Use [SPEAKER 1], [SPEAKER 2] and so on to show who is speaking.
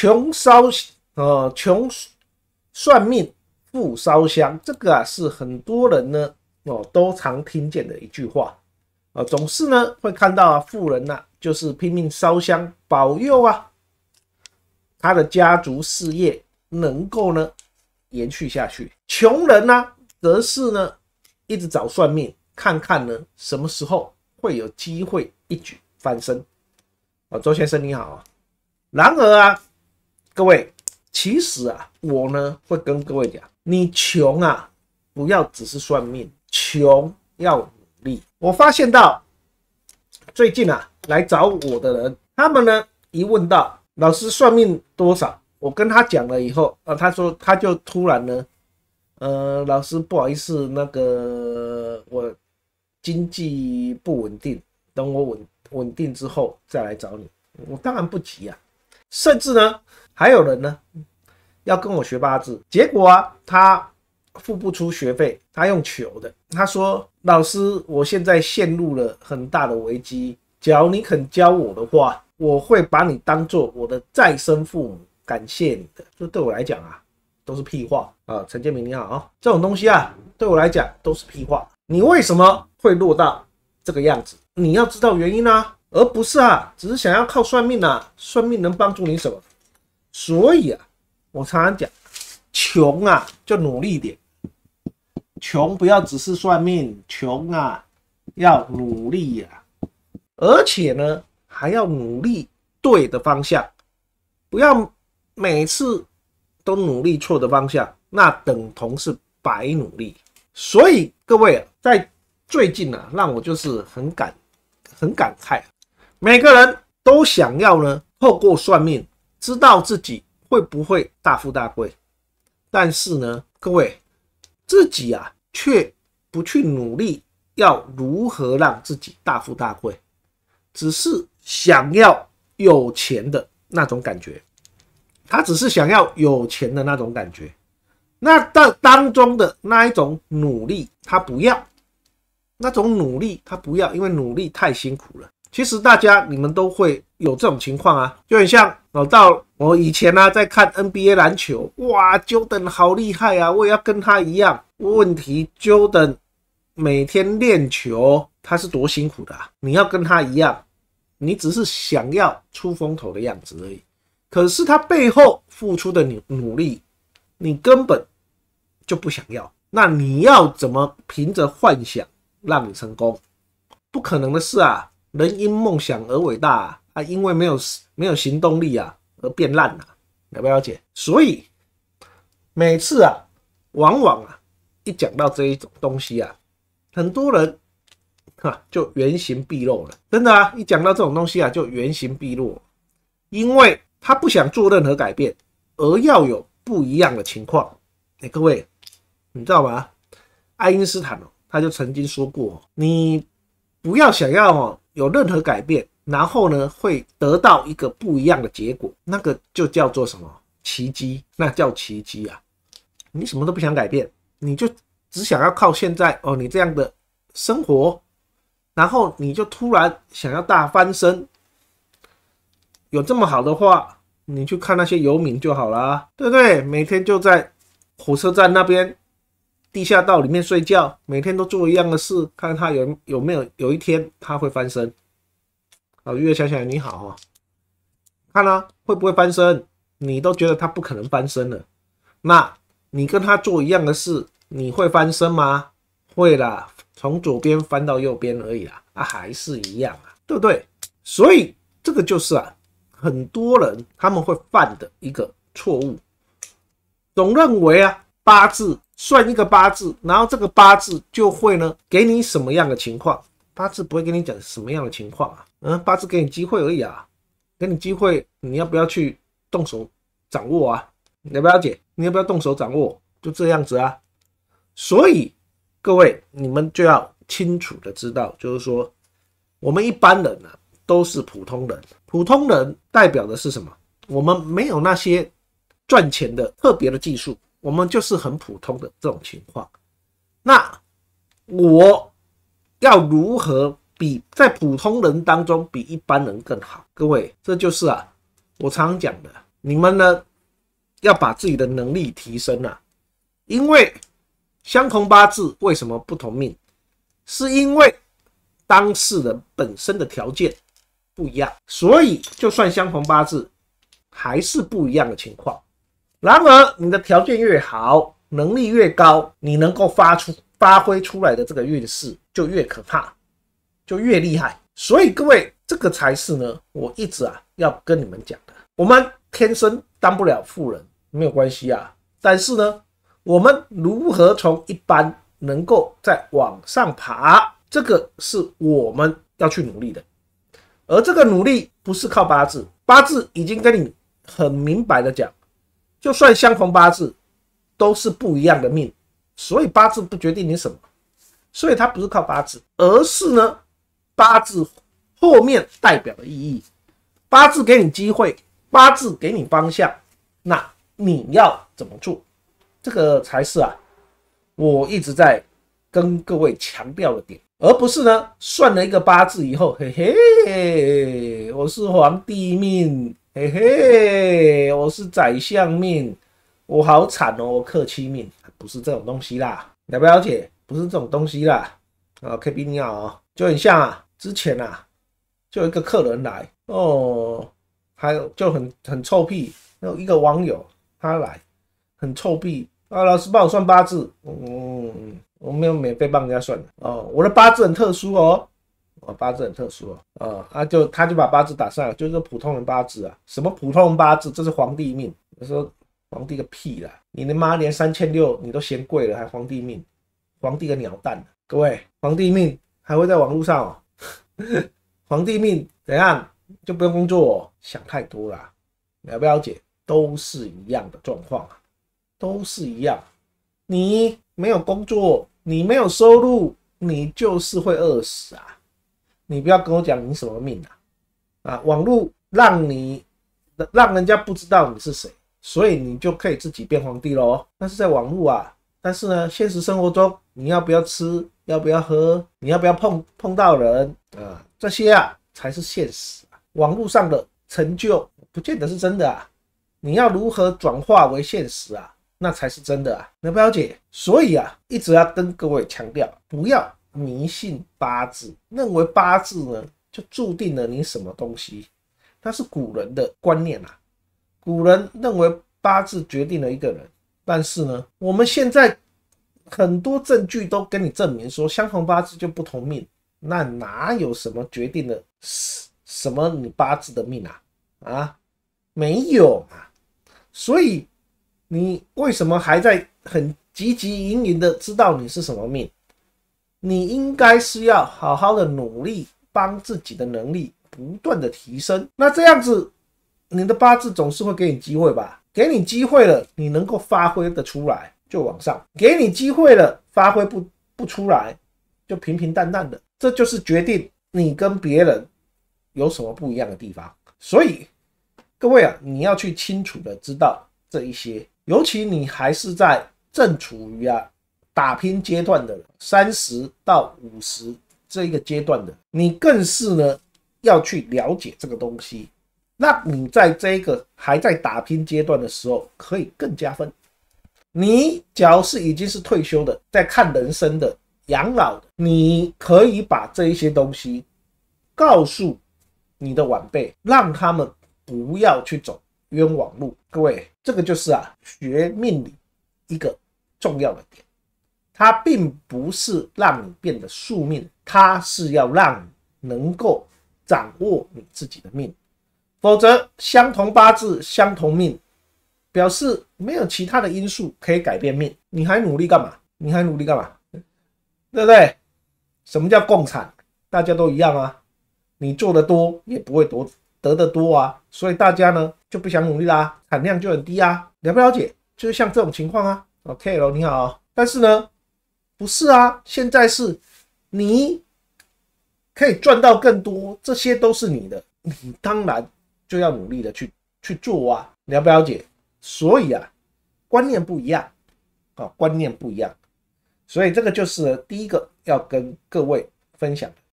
[SPEAKER 1] 穷烧呃，穷算命，富烧香，这个啊是很多人呢哦都常听见的一句话，呃，总是呢会看到啊，富人呢就是拼命烧香保佑啊，他的家族事业能够呢延续下去，穷人呢则是呢一直找算命，看看呢什么时候会有机会一举翻身。啊，周先生你好啊，然而啊。各位，其实啊，我呢会跟各位讲，你穷啊，不要只是算命，穷要努力。我发现到最近啊，来找我的人，他们呢一问到老师算命多少，我跟他讲了以后啊，他说他就突然呢，呃，老师不好意思，那个我经济不稳定，等我稳稳定之后再来找你。我当然不急啊。甚至呢，还有人呢，要跟我学八字，结果啊，他付不出学费，他用求的，他说：“老师，我现在陷入了很大的危机，假如你肯教我的话，我会把你当做我的再生父母，感谢你的。”这对我来讲啊，都是屁话啊！陈建明你好啊，这种东西啊，对我来讲都是屁话。你为什么会落到这个样子？你要知道原因啊！而不是啊，只是想要靠算命啊。算命能帮助你什么？所以啊，我常常讲，穷啊就努力点，穷不要只是算命，穷啊要努力呀。而且呢，还要努力对的方向，不要每次都努力错的方向，那等同是白努力。所以各位在最近呢，让我就是很感很感慨。每个人都想要呢，透过算命知道自己会不会大富大贵，但是呢，各位自己啊，却不去努力要如何让自己大富大贵，只是想要有钱的那种感觉，他只是想要有钱的那种感觉，那当当中的那一种努力他不要，那种努力他不要，因为努力太辛苦了。其实大家你们都会有这种情况啊，就很像老道，我以前呢在看 NBA 篮球，哇，j o r d a n 好厉害啊！我也要跟他一样。问题 Jordan 每天练球，他是多辛苦的？你要跟他一样，你只是想要出风头的样子而已。可是他背后付出的努努力，你根本就不想要。那你要怎么凭着幻想让你成功？不可能的事啊！人因梦想而伟大，啊，因为没有没有行动力啊而变烂了，了不了解？所以每次啊，往往啊，一讲到这一种东西啊，很多人哈就原形毕露了，真的啊，一讲到这种东西啊，就原形毕露，因为他不想做任何改变，而要有不一样的情况。哎，各位，你知道吗？爱因斯坦哦，他就曾经说过，你不要想要哦。有任何改变，然后呢，会得到一个不一样的结果，那个就叫做什么奇迹？那叫奇迹啊！你什么都不想改变，你就只想要靠现在哦，你这样的生活，然后你就突然想要大翻身。有这么好的话，你去看那些游民就好了，对不对？每天就在火车站那边。地下道里面睡觉，每天都做一样的事，看他有有没有有一天他会翻身。老月想想你好啊，看啊会不会翻身？你都觉得他不可能翻身了，那你跟他做一样的事，你会翻身吗？会啦，从左边翻到右边而已啦，啊，还是一样啊，对不对？所以这个就是啊，很多人他们会犯的一个错误，总认为啊八字。算一个八字，然后这个八字就会呢，给你什么样的情况？八字不会给你讲什么样的情况啊，嗯，八字给你机会而已啊，给你机会，你要不要去动手掌握啊？你要不要解？你要不要动手掌握？就这样子啊。所以各位，你们就要清楚的知道，就是说，我们一般人呢，都是普通人，普通人代表的是什么？我们没有那些赚钱的特别的技术。我们就是很普通的这种情况，那我要如何比在普通人当中比一般人更好？各位，这就是啊，我常讲的，你们呢要把自己的能力提升啊，因为相同八字为什么不同命？是因为当事人本身的条件不一样，所以就算相同八字，还是不一样的情况。然而，你的条件越好，能力越高，你能够发出发挥出来的这个运势就越可怕，就越厉害。所以，各位，这个才是呢，我一直啊要跟你们讲的。我们天生当不了富人没有关系啊，但是呢，我们如何从一般能够再往上爬，这个是我们要去努力的。而这个努力不是靠八字，八字已经跟你很明白的讲。就算相同八字，都是不一样的命，所以八字不决定你什么，所以它不是靠八字，而是呢，八字后面代表的意义，八字给你机会，八字给你方向，那你要怎么做，这个才是啊，我一直在跟各位强调的点，而不是呢，算了一个八字以后，嘿嘿，我是皇帝命。嘿嘿，我是宰相命，我好惨哦，我克妻命，不是这种东西啦，了不了解？不是这种东西啦，啊，k B 你好，就很像啊，之前啊，就有一个客人来哦，还有就很很臭屁，有一个网友他来，很臭屁啊，老师帮我算八字，嗯，我没有免费帮人家算的哦，我的八字很特殊哦。八字很特殊啊，啊，就他就把八字打散了，就是普通人八字啊，什么普通人八字，这是皇帝命。我说皇帝个屁啦，你的妈连三千六你都嫌贵了，还皇帝命？皇帝个鸟蛋！各位，皇帝命还会在网络上哦。皇帝命怎样就不用工作，想太多了。了不了解都是一样的状况啊，都是一样。你没有工作，你没有收入，你就是会饿死啊。你不要跟我讲你什么命啊！啊，网络让你让人家不知道你是谁，所以你就可以自己变皇帝喽。但是在网络啊，但是呢，现实生活中你要不要吃，要不要喝，你要不要碰碰到人啊，这些啊才是现实网络上的成就不见得是真的啊，你要如何转化为现实啊，那才是真的啊。不了解？所以啊，一直要跟各位强调，不要。迷信八字，认为八字呢就注定了你什么东西？那是古人的观念啊。古人认为八字决定了一个人，但是呢，我们现在很多证据都跟你证明说，相同八字就不同命，那哪有什么决定的什么你八字的命啊？啊，没有啊。所以你为什么还在很汲汲营营的知道你是什么命？你应该是要好好的努力，帮自己的能力不断的提升。那这样子，你的八字总是会给你机会吧？给你机会了，你能够发挥的出来就往上；给你机会了，发挥不不出来就平平淡淡的。这就是决定你跟别人有什么不一样的地方。所以，各位啊，你要去清楚的知道这一些，尤其你还是在正处于啊。打拼阶段的三十到五十这一个阶段的，你更是呢要去了解这个东西。那你在这个还在打拼阶段的时候，可以更加分。你假如是已经是退休的，在看人生的养老，你可以把这一些东西告诉你的晚辈，让他们不要去走冤枉路。各位，这个就是啊学命理一个重要的点。它并不是让你变得宿命，它是要让你能够掌握你自己的命。否则，相同八字、相同命，表示没有其他的因素可以改变命，你还努力干嘛？你还努力干嘛？对不对？什么叫共产？大家都一样啊，你做的多也不会多得得多啊，所以大家呢就不想努力啦，产量就很低啊。了不了解？就是像这种情况啊。OK 喽，你好。但是呢。不是啊，现在是，你可以赚到更多，这些都是你的，你当然就要努力的去去做啊，了不了解？所以啊，观念不一样，啊，观念不一样，所以这个就是第一个要跟各位分享。